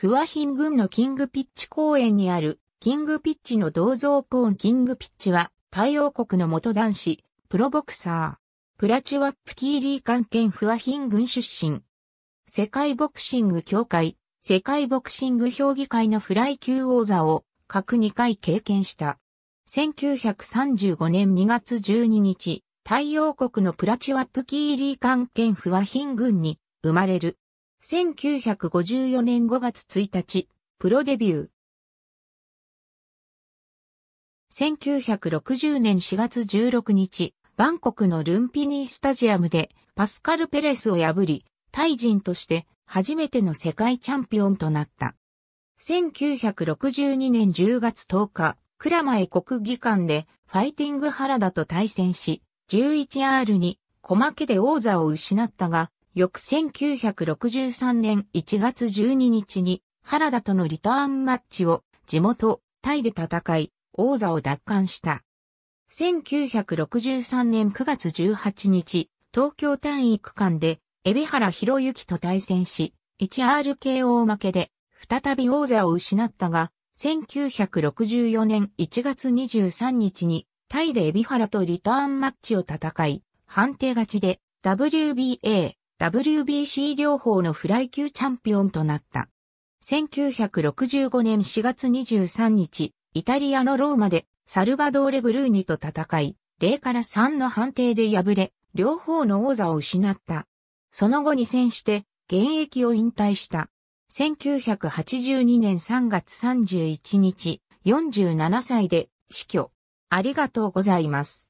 フワヒン郡のキングピッチ公園にあるキングピッチの銅像ポーンキングピッチは太陽国の元男子、プロボクサー、プラチュワップキーリー関係フワヒン郡出身。世界ボクシング協会、世界ボクシング評議会のフライ級王座を各2回経験した。1935年2月12日、太陽国のプラチュワップキーリー関係フワヒン郡に生まれる。1954年5月1日、プロデビュー。1960年4月16日、バンコクのルンピニースタジアムでパスカル・ペレスを破り、タイ人として初めての世界チャンピオンとなった。1962年10月10日、クラマエ国技館でファイティングハラダと対戦し、11R に小負けで王座を失ったが、翌1963年1月12日に原田とのリターンマッチを地元タイで戦い、王座を奪還した。1963年9月18日、東京単位区間で、海老原博之と対戦し、1RKO 負けで、再び王座を失ったが、1964年1月23日に、タイで海老原とリターンマッチを戦い、判定勝ちで、WBA WBC 両方のフライ級チャンピオンとなった。1965年4月23日、イタリアのローマでサルバドーレ・ブルーニと戦い、0から3の判定で敗れ、両方の王座を失った。その後に戦して、現役を引退した。1982年3月31日、47歳で死去。ありがとうございます。